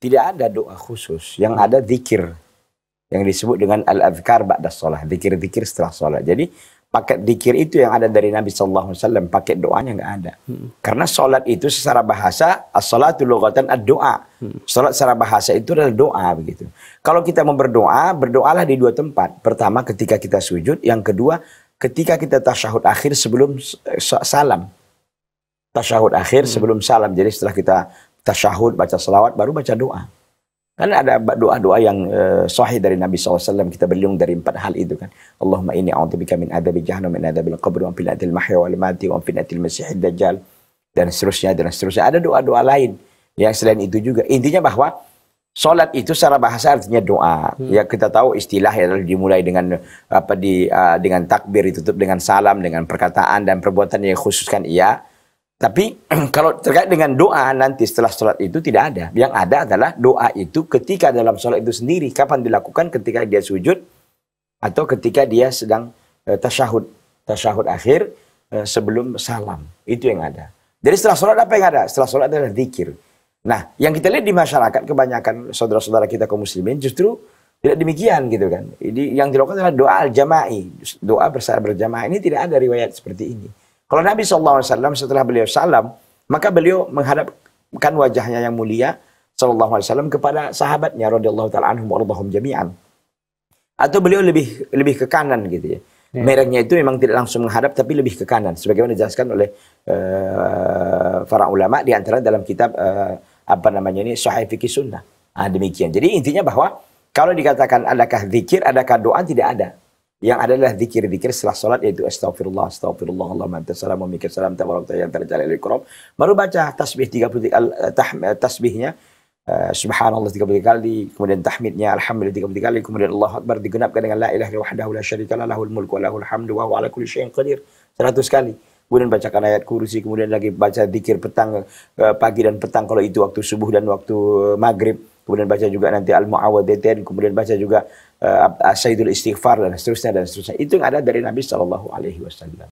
tidak ada doa khusus. Yang ada zikir. Yang disebut dengan al azkar ba'da sholat. Zikir-zikir setelah sholat. Jadi paket zikir itu yang ada dari Nabi Sallallahu Alaihi Wasallam. Paket doanya nggak ada. Hmm. Karena sholat itu secara bahasa, as salatu lughatan ad-doa. Hmm. Sholat secara bahasa itu adalah doa begitu. Kalau kita mau berdoa, berdoalah di dua tempat. Pertama ketika kita sujud. Yang kedua ketika kita tasyahud akhir sebelum salam. Tasyahud akhir hmm. sebelum salam. Jadi setelah kita tasyahud, baca selawat, baru baca doa. Karena ada doa-doa yang uh, sahih dari Nabi SAW, kita berlindung dari empat hal itu kan. Allahumma inni a'udzubika min adabi jahannam min adabil qabr wa fitnatil mahya wal mati wa fitnatil masyihid dajjal dan seterusnya dan seterusnya. Ada doa-doa lain yang selain itu juga. Intinya bahwa Solat itu secara bahasa artinya doa. Hmm. Ya kita tahu istilah ya dimulai dengan apa di uh, dengan takbir ditutup dengan salam dengan perkataan dan perbuatan yang khususkan ia tapi kalau terkait dengan doa nanti setelah sholat itu tidak ada. Yang ada adalah doa itu ketika dalam sholat itu sendiri. Kapan dilakukan? Ketika dia sujud atau ketika dia sedang e, tasyahud. Tasyahud akhir e, sebelum salam. Itu yang ada. Jadi setelah sholat apa yang ada? Setelah sholat adalah zikir. Nah, yang kita lihat di masyarakat kebanyakan saudara-saudara kita kaum muslimin justru tidak demikian gitu kan. Jadi yang dilakukan adalah doa al-jama'i. Doa bersama berjamaah ini tidak ada riwayat seperti ini. Kalau Nabi SAW setelah beliau salam, maka beliau menghadapkan wajahnya yang mulia SAW kepada sahabatnya radhiyallahu taala anhum wardahum jami'an. Atau beliau lebih lebih ke kanan gitu ya. Yeah. Mereknya itu memang tidak langsung menghadap tapi lebih ke kanan sebagaimana dijelaskan oleh uh, para ulama di antara dalam kitab uh, apa namanya ini Sahih Fikih Sunnah. Ah demikian. Jadi intinya bahwa kalau dikatakan adakah zikir, adakah doa tidak ada. Yang adalah zikir-zikir setelah sholat yaitu astagfirullah, astagfirullah, Allah anta salam, memikir salam, tabarak yang terjalil ikram. Baru baca tasbih 30 al, eh, eh, tasbihnya. Eh, subhanallah 33 kali, kemudian tahmidnya alhamdulillah 33 kali, kemudian Allah Akbar digenapkan dengan la ilaha wahdahu la syarika la lahul mulku wa lahul hamdu wa huwa ala kulli syai'in qadir 100 kali kemudian bacakan ayat kursi, kemudian lagi baca zikir petang, pagi dan petang kalau itu waktu subuh dan waktu maghrib kemudian baca juga nanti Al-Mu'awadatain, kemudian baca juga uh, Sayyidul Istighfar dan seterusnya dan seterusnya. Itu yang ada dari Nabi Shallallahu alaihi wasallam.